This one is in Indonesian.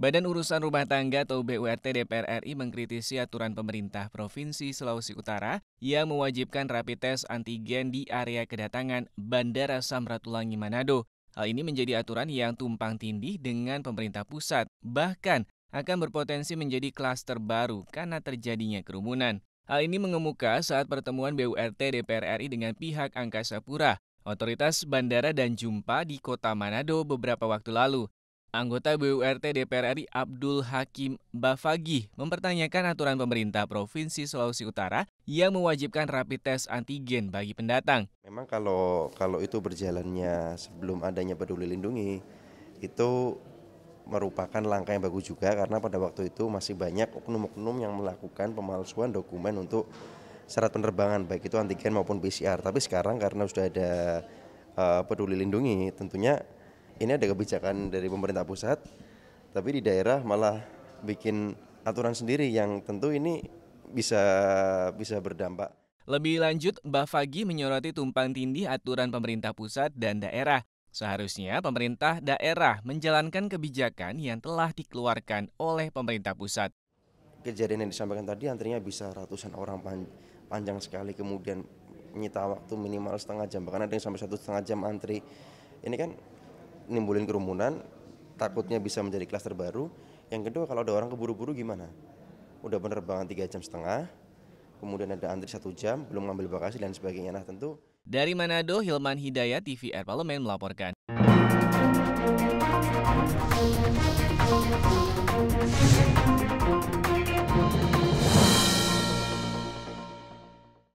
Badan Urusan Rumah Tangga atau BURT DPR RI mengkritisi aturan pemerintah Provinsi Sulawesi Utara yang mewajibkan rapid test antigen di area kedatangan Bandara Samratulangi Manado. Hal ini menjadi aturan yang tumpang tindih dengan pemerintah pusat, bahkan akan berpotensi menjadi klaster baru karena terjadinya kerumunan. Hal ini mengemuka saat pertemuan BURT DPR RI dengan pihak Angkasa Pura, otoritas bandara dan jumpa di kota Manado beberapa waktu lalu. Anggota BURT DPR RI Abdul Hakim Bafagi mempertanyakan aturan pemerintah Provinsi Sulawesi Utara yang mewajibkan rapid test antigen bagi pendatang. Memang kalau kalau itu berjalannya sebelum adanya peduli lindungi, itu merupakan langkah yang bagus juga karena pada waktu itu masih banyak oknum-oknum yang melakukan pemalsuan dokumen untuk syarat penerbangan baik itu antigen maupun PCR. Tapi sekarang karena sudah ada uh, peduli lindungi, tentunya ini ada kebijakan dari pemerintah pusat, tapi di daerah malah bikin aturan sendiri yang tentu ini bisa bisa berdampak. Lebih lanjut, Mbak Fagi menyoroti tumpang tindih aturan pemerintah pusat dan daerah Seharusnya pemerintah daerah menjalankan kebijakan yang telah dikeluarkan oleh pemerintah pusat. Kejadian yang disampaikan tadi antrinya bisa ratusan orang panjang sekali kemudian menyita waktu minimal setengah jam bahkan ada yang sampai satu setengah jam antri. Ini kan nimbulin kerumunan, takutnya bisa menjadi klaster baru. Yang kedua kalau ada orang keburu-buru gimana? Udah penerbangan tiga jam setengah, kemudian ada antri satu jam, belum ngambil bagasi dan sebagainya. Nah tentu dari Manado, Hilman Hidayat, TVR Parlemen melaporkan.